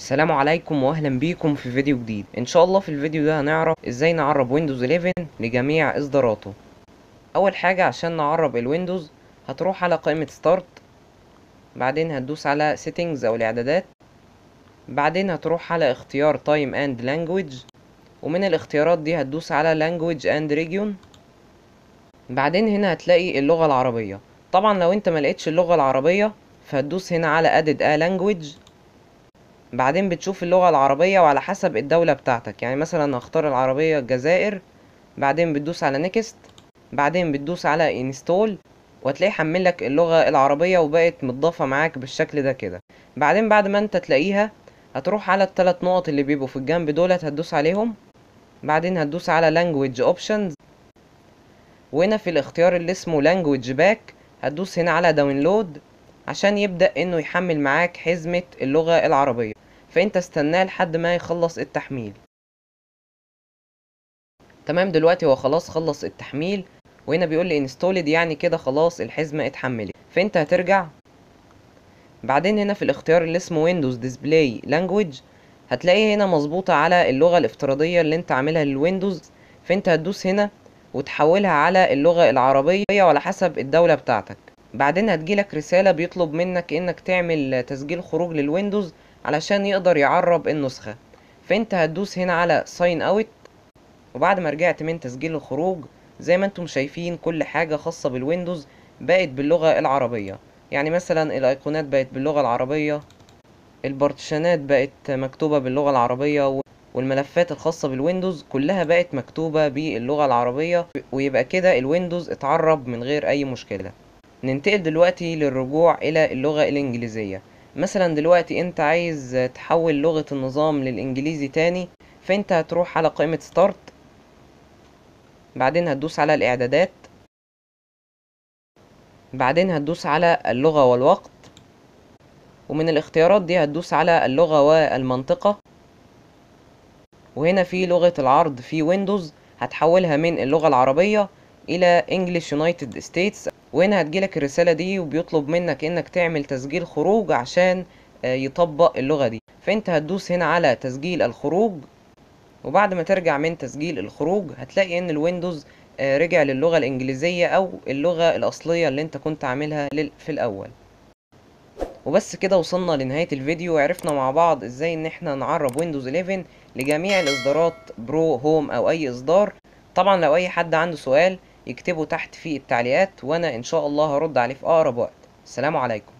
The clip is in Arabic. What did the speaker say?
السلام عليكم واهلا بيكم في فيديو جديد ان شاء الله في الفيديو ده هنعرف ازاي نعرب ويندوز 11 لجميع اصداراته اول حاجة عشان نعرب الويندوز هتروح على قائمة ستارت بعدين هتدوس على سيتنجز او الاعدادات بعدين هتروح على اختيار تايم اند لانجويج ومن الاختيارات دي هتدوس على لانجويج اند ريجيون بعدين هنا هتلاقي اللغة العربية طبعا لو انت ملقتش اللغة العربية فهتدوس هنا على added a language بعدين بتشوف اللغة العربية وعلى حسب الدولة بتاعتك يعني مثلا هختار العربية الجزائر بعدين بتدوس على نيكست بعدين بتدوس على انستول وتلاقي حمل لك اللغة العربية وبقت متضافة معاك بالشكل ده كده بعدين بعد ما انت تلاقيها هتروح على الثلاث نقط اللي بيبقوا في الجنب دولت هتدوس عليهم بعدين هتدوس على language options وهنا في الاختيار اللي اسمه language back هتدوس هنا على داونلود عشان يبدأ انه يحمل معاك حزمة اللغة العربية فانت استناه لحد ما يخلص التحميل تمام دلوقتي هو خلاص خلص التحميل وهنا بيقول لي انستولد يعني كده خلاص الحزمه اتحملت فانت هترجع بعدين هنا في الاختيار اللي اسمه ويندوز ديسبلاي لانجويج هتلاقي هنا مظبوطه على اللغه الافتراضيه اللي انت عاملها للويندوز فانت هتدوس هنا وتحولها على اللغه العربيه وعلى حسب الدوله بتاعتك بعدين هتجيلك رساله بيطلب منك انك تعمل تسجيل خروج للويندوز علشان يقدر يعرب النسخة فانت هتدوس هنا على ساين اوت وبعد ما رجعت من تسجيل الخروج زي ما انتم شايفين كل حاجة خاصة بالويندوز بقت باللغة العربية يعني مثلا الايقونات بقت باللغة العربية البارتيشنات بقت مكتوبة باللغة العربية والملفات الخاصة بالويندوز كلها بقت مكتوبة باللغة العربية ويبقى كده الويندوز اتعرب من غير أي مشكلة ننتقل دلوقتي للرجوع إلى اللغة الإنجليزية مثلا دلوقتي انت عايز تحول لغة النظام للانجليزي تاني فانت هتروح على قائمة ستارت بعدين هتدوس على الاعدادات بعدين هتدوس على اللغة والوقت ومن الاختيارات دي هتدوس على اللغة والمنطقة وهنا في لغة العرض في ويندوز هتحولها من اللغة العربية إلى English United States وهنا هتجيلك الرسالة دي وبيطلب منك انك تعمل تسجيل خروج عشان آه، يطبق اللغة دي فانت هتدوس هنا على تسجيل الخروج وبعد ما ترجع من تسجيل الخروج هتلاقي ان الويندوز آه، رجع للغة الانجليزية او اللغة الاصلية اللي انت كنت عاملها في الاول وبس كده وصلنا لنهاية الفيديو وعرفنا مع بعض ازاي ان احنا نعرب ويندوز 11 لجميع الاصدارات برو هوم او اي اصدار طبعا لو اي حد عنده سؤال اكتبوا تحت في التعليقات وانا ان شاء الله هرد عليه في اقرب وقت السلام عليكم